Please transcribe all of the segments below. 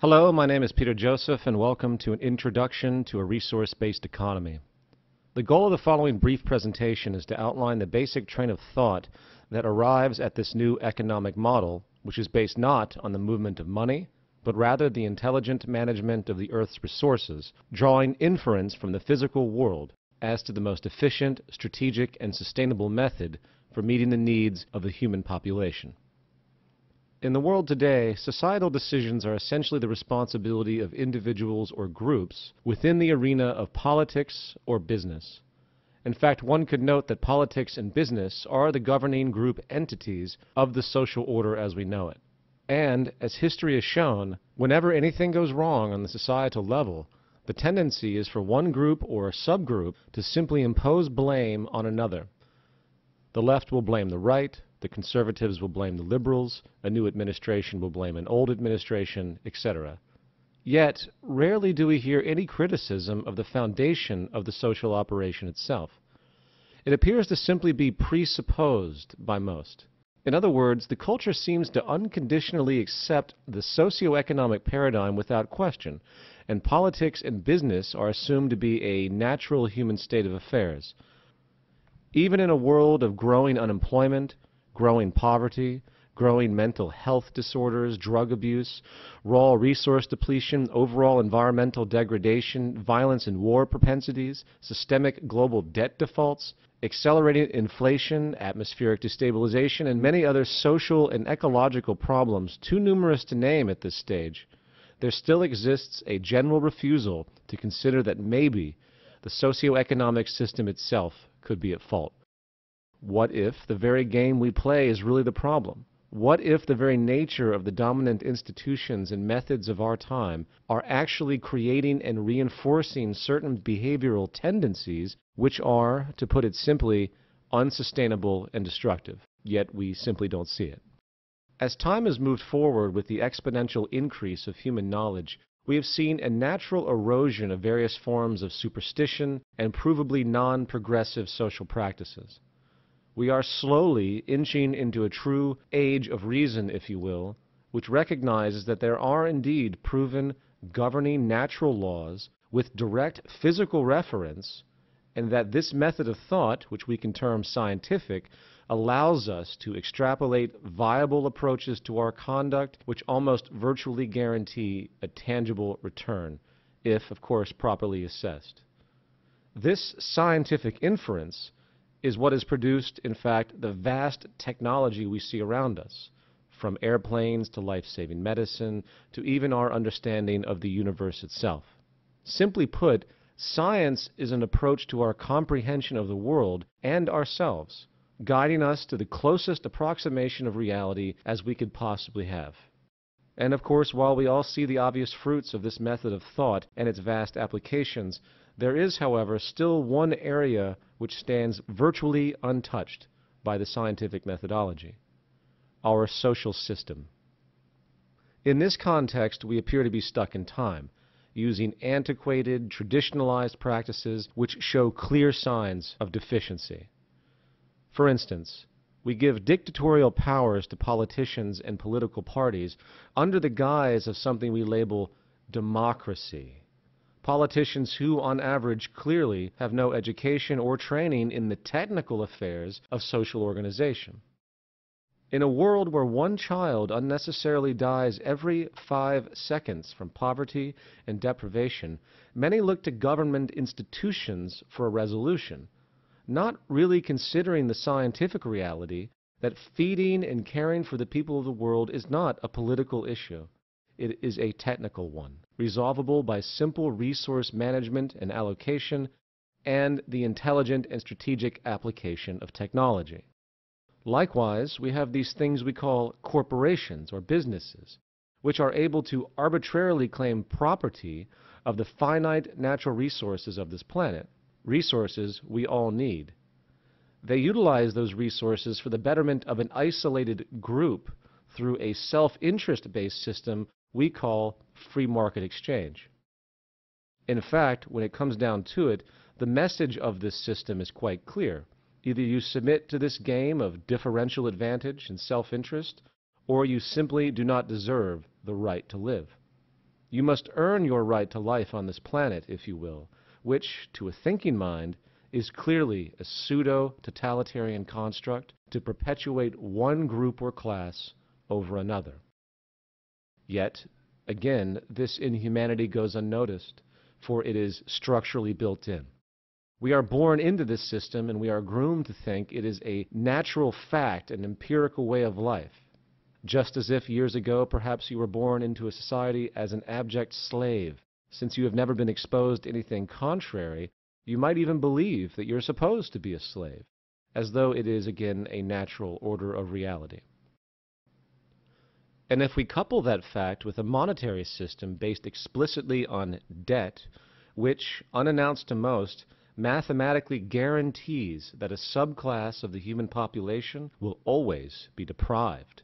Hello, my name is Peter Joseph, and welcome to an introduction to a resource based economy. The goal of the following brief presentation is to outline the basic train of thought that arrives at this new economic model, which is based not on the movement of money, but rather the intelligent management of the Earth's resources, drawing inference from the physical world as to the most efficient, strategic, and sustainable method for meeting the needs of the human population. In the world today, societal decisions are essentially the responsibility of individuals or groups within the arena of politics or business. In fact, one could note that politics and business are the governing group entities of the social order as we know it. And, as history has shown, whenever anything goes wrong on the societal level, the tendency is for one group or subgroup to simply impose blame on another. The left will blame the right, the conservatives will blame the liberals, a new administration will blame an old administration, etc. Yet, rarely do we hear any criticism of the foundation of the social operation itself. It appears to simply be presupposed by most. In other words, the culture seems to unconditionally accept the socioeconomic paradigm without question, and politics and business are assumed to be a natural human state of affairs. Even in a world of growing unemployment, growing poverty, growing mental health disorders, drug abuse, raw resource depletion, overall environmental degradation, violence and war propensities, systemic global debt defaults, accelerating inflation, atmospheric destabilization, and many other social and ecological problems too numerous to name at this stage, there still exists a general refusal to consider that maybe the socioeconomic system itself could be at fault. What if the very game we play is really the problem? What if the very nature of the dominant institutions and methods of our time are actually creating and reinforcing certain behavioral tendencies which are, to put it simply, unsustainable and destructive, yet we simply don't see it? As time has moved forward with the exponential increase of human knowledge, we have seen a natural erosion of various forms of superstition and provably non progressive social practices we are slowly inching into a true age of reason, if you will, which recognizes that there are indeed proven governing natural laws with direct physical reference, and that this method of thought, which we can term scientific, allows us to extrapolate viable approaches to our conduct which almost virtually guarantee a tangible return, if, of course, properly assessed. This scientific inference is what has produced, in fact, the vast technology we see around us, from airplanes to life saving medicine to even our understanding of the universe itself. Simply put, science is an approach to our comprehension of the world and ourselves, guiding us to the closest approximation of reality as we could possibly have. And of course, while we all see the obvious fruits of this method of thought and its vast applications, there is, however, still one area which stands virtually untouched by the scientific methodology our social system. In this context, we appear to be stuck in time, using antiquated, traditionalized practices which show clear signs of deficiency. For instance, we give dictatorial powers to politicians and political parties under the guise of something we label democracy politicians who, on average, clearly have no education or training in the technical affairs of social organization. In a world where one child unnecessarily dies every five seconds from poverty and deprivation, many look to government institutions for a resolution, not really considering the scientific reality that feeding and caring for the people of the world is not a political issue. It is a technical one resolvable by simple resource management and allocation, and the intelligent and strategic application of technology. Likewise, we have these things we call corporations or businesses, which are able to arbitrarily claim property of the finite natural resources of this planet, resources we all need. They utilize those resources for the betterment of an isolated group through a self interest based system we call free market exchange. In fact, when it comes down to it, the message of this system is quite clear. Either you submit to this game of differential advantage and self interest, or you simply do not deserve the right to live. You must earn your right to life on this planet, if you will, which, to a thinking mind, is clearly a pseudo totalitarian construct to perpetuate one group or class over another. Yet, Again, this inhumanity goes unnoticed, for it is structurally built in. We are born into this system and we are groomed to think it is a natural fact, an empirical way of life. Just as if years ago perhaps you were born into a society as an abject slave. Since you have never been exposed to anything contrary, you might even believe that you're supposed to be a slave, as though it is again a natural order of reality. And if we couple that fact with a monetary system based explicitly on debt, which, unannounced to most, mathematically guarantees that a subclass of the human population will always be deprived,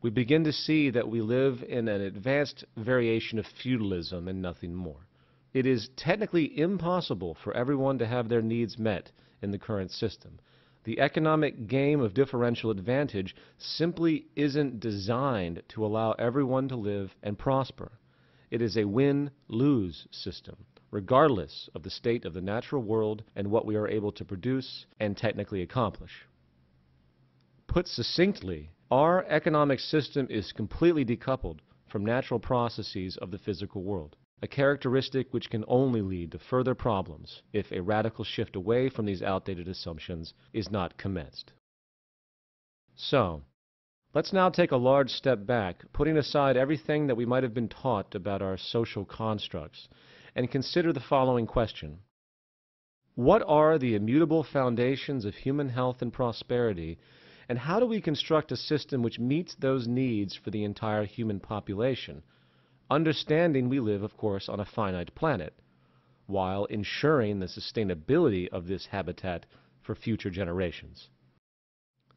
we begin to see that we live in an advanced variation of feudalism and nothing more. It is technically impossible for everyone to have their needs met in the current system, the economic game of differential advantage simply isn't designed to allow everyone to live and prosper. It is a win lose system, regardless of the state of the natural world and what we are able to produce and technically accomplish. Put succinctly, our economic system is completely decoupled from natural processes of the physical world a characteristic which can only lead to further problems if a radical shift away from these outdated assumptions is not commenced. So, let's now take a large step back, putting aside everything that we might have been taught about our social constructs, and consider the following question. What are the immutable foundations of human health and prosperity, and how do we construct a system which meets those needs for the entire human population, understanding we live, of course, on a finite planet, while ensuring the sustainability of this habitat for future generations.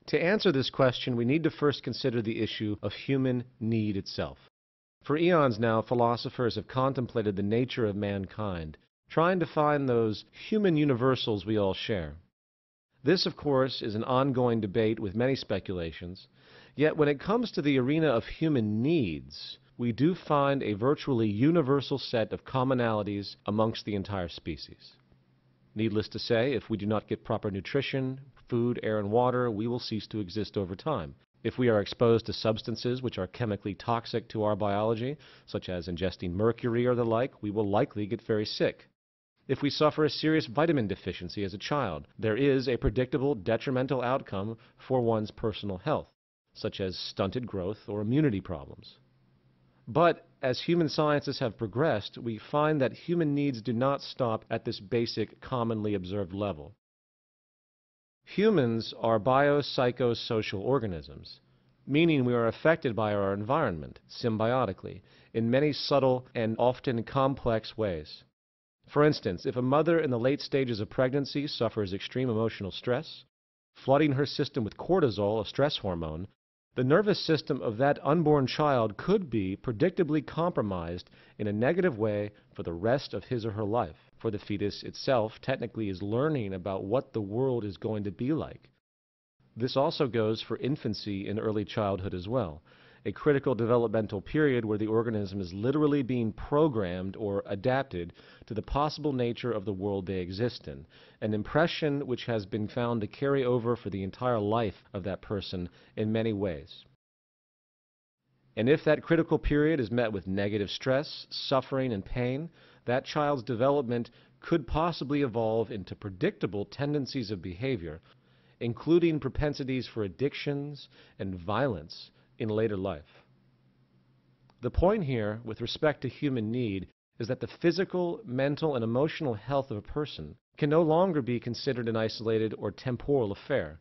To answer this question, we need to first consider the issue of human need itself. For eons now, philosophers have contemplated the nature of mankind, trying to find those human universals we all share. This, of course, is an ongoing debate with many speculations, yet when it comes to the arena of human needs, we do find a virtually universal set of commonalities amongst the entire species. Needless to say, if we do not get proper nutrition, food, air, and water, we will cease to exist over time. If we are exposed to substances which are chemically toxic to our biology, such as ingesting mercury or the like, we will likely get very sick. If we suffer a serious vitamin deficiency as a child, there is a predictable detrimental outcome for one's personal health, such as stunted growth or immunity problems. But as human sciences have progressed, we find that human needs do not stop at this basic, commonly observed level. Humans are biopsychosocial organisms, meaning we are affected by our environment, symbiotically, in many subtle and often complex ways. For instance, if a mother in the late stages of pregnancy suffers extreme emotional stress, flooding her system with cortisol, a stress hormone, the nervous system of that unborn child could be predictably compromised in a negative way for the rest of his or her life. For the fetus itself, technically, is learning about what the world is going to be like. This also goes for infancy and early childhood as well a critical developmental period where the organism is literally being programmed or adapted to the possible nature of the world they exist in, an impression which has been found to carry over for the entire life of that person in many ways. And if that critical period is met with negative stress, suffering, and pain, that child's development could possibly evolve into predictable tendencies of behavior including propensities for addictions and violence, in later life. The point here, with respect to human need, is that the physical, mental, and emotional health of a person can no longer be considered an isolated or temporal affair.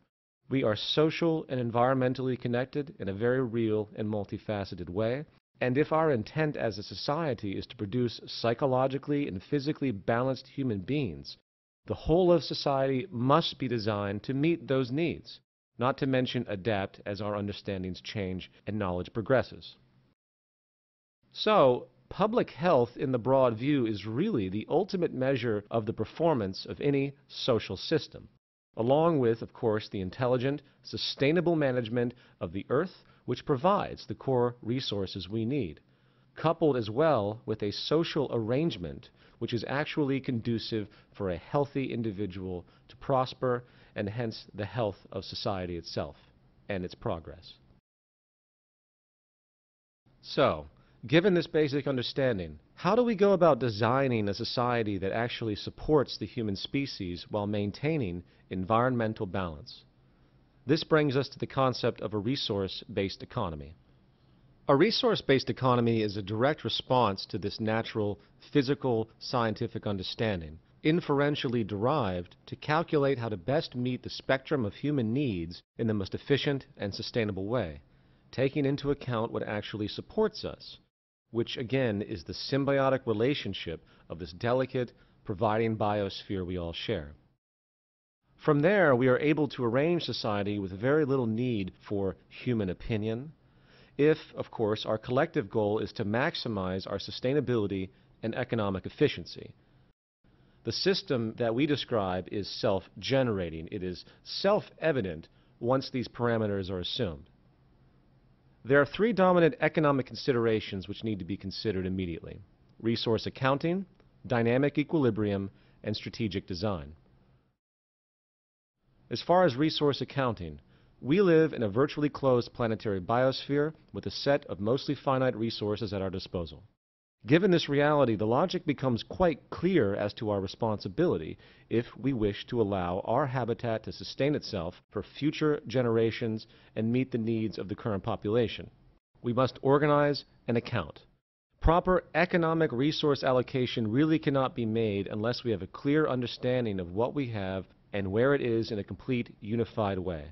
We are social and environmentally connected in a very real and multifaceted way, and if our intent as a society is to produce psychologically and physically balanced human beings, the whole of society must be designed to meet those needs not to mention adapt as our understandings change and knowledge progresses. So, public health in the broad view is really the ultimate measure of the performance of any social system, along with, of course, the intelligent, sustainable management of the earth, which provides the core resources we need coupled as well with a social arrangement which is actually conducive for a healthy individual to prosper and hence the health of society itself and its progress. So, given this basic understanding, how do we go about designing a society that actually supports the human species while maintaining environmental balance? This brings us to the concept of a resource-based economy. A resource-based economy is a direct response to this natural, physical, scientific understanding, inferentially derived to calculate how to best meet the spectrum of human needs in the most efficient and sustainable way, taking into account what actually supports us, which again is the symbiotic relationship of this delicate, providing biosphere we all share. From there, we are able to arrange society with very little need for human opinion, if, of course, our collective goal is to maximize our sustainability and economic efficiency. The system that we describe is self-generating. It is self-evident once these parameters are assumed. There are three dominant economic considerations which need to be considered immediately. Resource accounting, dynamic equilibrium, and strategic design. As far as resource accounting, we live in a virtually closed planetary biosphere with a set of mostly finite resources at our disposal. Given this reality, the logic becomes quite clear as to our responsibility if we wish to allow our habitat to sustain itself for future generations and meet the needs of the current population. We must organize and account. Proper economic resource allocation really cannot be made unless we have a clear understanding of what we have and where it is in a complete, unified way.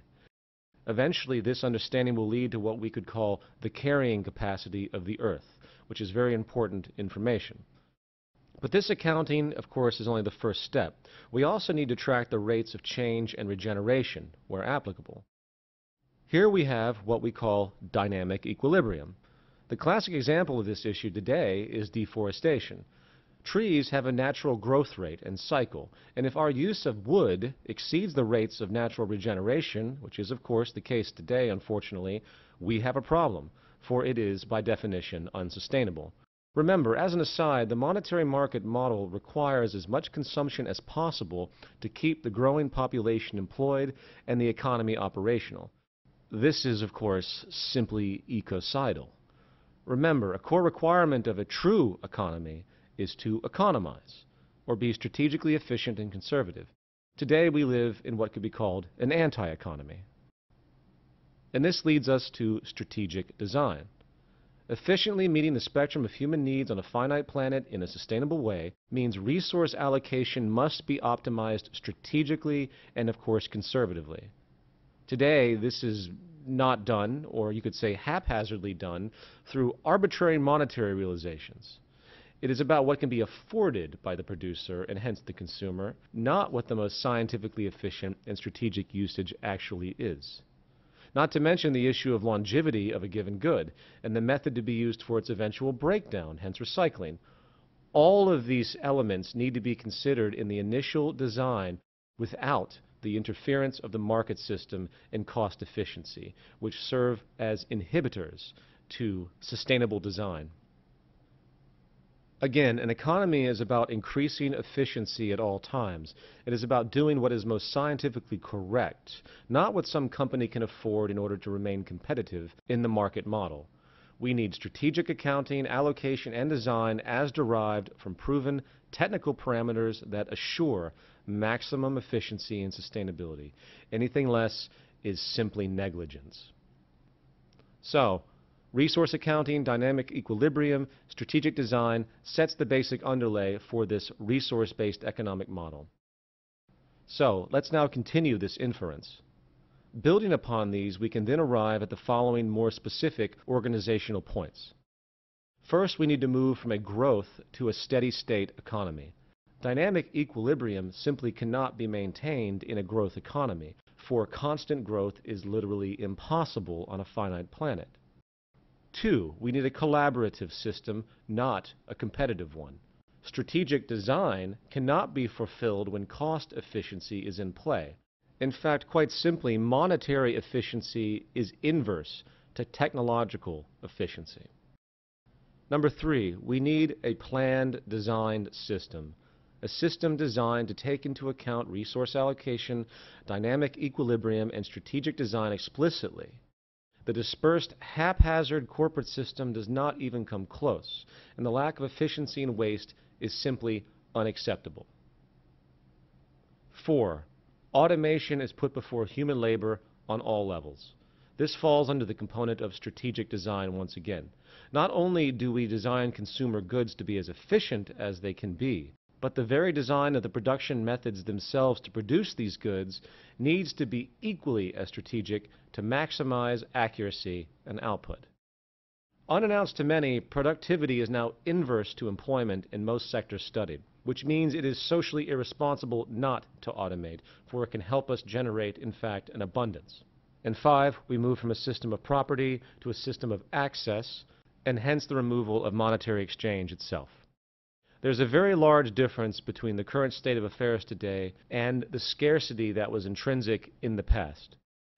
Eventually, this understanding will lead to what we could call the carrying capacity of the Earth, which is very important information. But this accounting, of course, is only the first step. We also need to track the rates of change and regeneration, where applicable. Here we have what we call dynamic equilibrium. The classic example of this issue today is deforestation. Trees have a natural growth rate and cycle, and if our use of wood exceeds the rates of natural regeneration, which is of course the case today unfortunately, we have a problem, for it is by definition unsustainable. Remember, as an aside, the monetary market model requires as much consumption as possible to keep the growing population employed and the economy operational. This is, of course, simply ecocidal. Remember, a core requirement of a true economy is to economize or be strategically efficient and conservative. Today we live in what could be called an anti-economy. And this leads us to strategic design. Efficiently meeting the spectrum of human needs on a finite planet in a sustainable way means resource allocation must be optimized strategically and, of course, conservatively. Today, this is not done, or you could say haphazardly done, through arbitrary monetary realizations. It is about what can be afforded by the producer and hence the consumer, not what the most scientifically efficient and strategic usage actually is. Not to mention the issue of longevity of a given good and the method to be used for its eventual breakdown, hence recycling. All of these elements need to be considered in the initial design without the interference of the market system and cost efficiency, which serve as inhibitors to sustainable design. Again, an economy is about increasing efficiency at all times. It is about doing what is most scientifically correct, not what some company can afford in order to remain competitive in the market model. We need strategic accounting, allocation, and design as derived from proven technical parameters that assure maximum efficiency and sustainability. Anything less is simply negligence. So, Resource accounting, dynamic equilibrium, strategic design sets the basic underlay for this resource-based economic model. So let's now continue this inference. Building upon these, we can then arrive at the following more specific organizational points. First, we need to move from a growth to a steady state economy. Dynamic equilibrium simply cannot be maintained in a growth economy, for constant growth is literally impossible on a finite planet. Two, we need a collaborative system, not a competitive one. Strategic design cannot be fulfilled when cost efficiency is in play. In fact, quite simply, monetary efficiency is inverse to technological efficiency. Number three, we need a planned, designed system. A system designed to take into account resource allocation, dynamic equilibrium, and strategic design explicitly the dispersed, haphazard corporate system does not even come close, and the lack of efficiency and waste is simply unacceptable. Four, automation is put before human labor on all levels. This falls under the component of strategic design once again. Not only do we design consumer goods to be as efficient as they can be, but the very design of the production methods themselves to produce these goods needs to be equally as strategic to maximize accuracy and output. Unannounced to many, productivity is now inverse to employment in most sectors studied, which means it is socially irresponsible not to automate, for it can help us generate, in fact, an abundance. And five, we move from a system of property to a system of access, and hence the removal of monetary exchange itself. There's a very large difference between the current state of affairs today and the scarcity that was intrinsic in the past.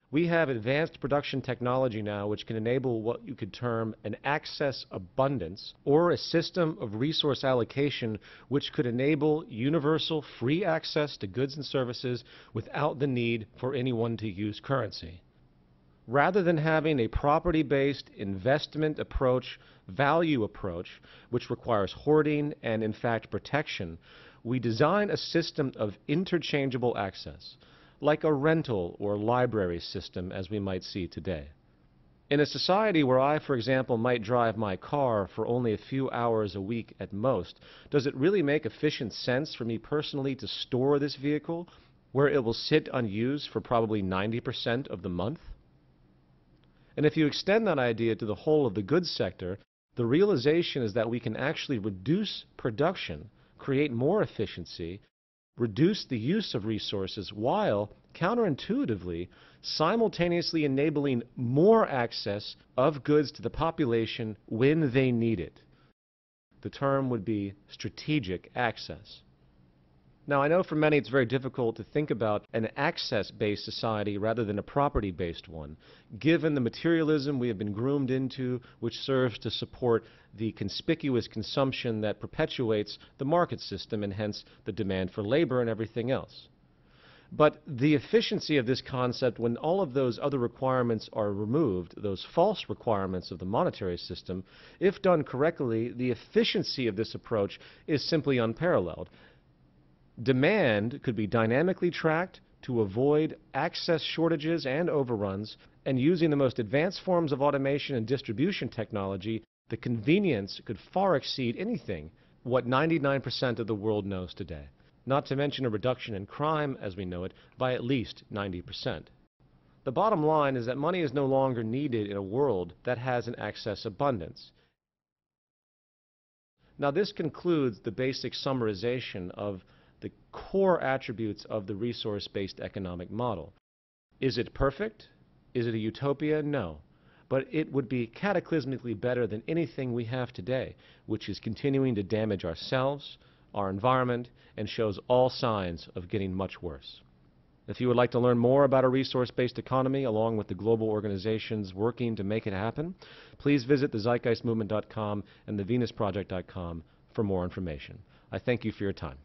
We have advanced production technology now which can enable what you could term an access abundance or a system of resource allocation which could enable universal free access to goods and services without the need for anyone to use currency rather than having a property based investment approach, value approach, which requires hoarding and, in fact, protection, we design a system of interchangeable access, like a rental or library system as we might see today. In a society where I, for example, might drive my car for only a few hours a week at most, does it really make efficient sense for me personally to store this vehicle where it will sit unused for probably 90% of the month? And if you extend that idea to the whole of the goods sector, the realization is that we can actually reduce production, create more efficiency, reduce the use of resources while counterintuitively simultaneously enabling more access of goods to the population when they need it. The term would be strategic access. Now, I know for many it's very difficult to think about an access based society rather than a property based one, given the materialism we have been groomed into, which serves to support the conspicuous consumption that perpetuates the market system and hence the demand for labor and everything else. But the efficiency of this concept, when all of those other requirements are removed, those false requirements of the monetary system, if done correctly, the efficiency of this approach is simply unparalleled. Demand could be dynamically tracked to avoid access shortages and overruns, and using the most advanced forms of automation and distribution technology, the convenience could far exceed anything what 99% of the world knows today, not to mention a reduction in crime as we know it by at least 90%. The bottom line is that money is no longer needed in a world that has an access abundance. Now this concludes the basic summarization of the core attributes of the resource-based economic model. Is it perfect? Is it a utopia? No. But it would be cataclysmically better than anything we have today, which is continuing to damage ourselves, our environment, and shows all signs of getting much worse. If you would like to learn more about a resource-based economy along with the global organizations working to make it happen, please visit thezeitgeistmovement.com and thevenusproject.com for more information. I thank you for your time.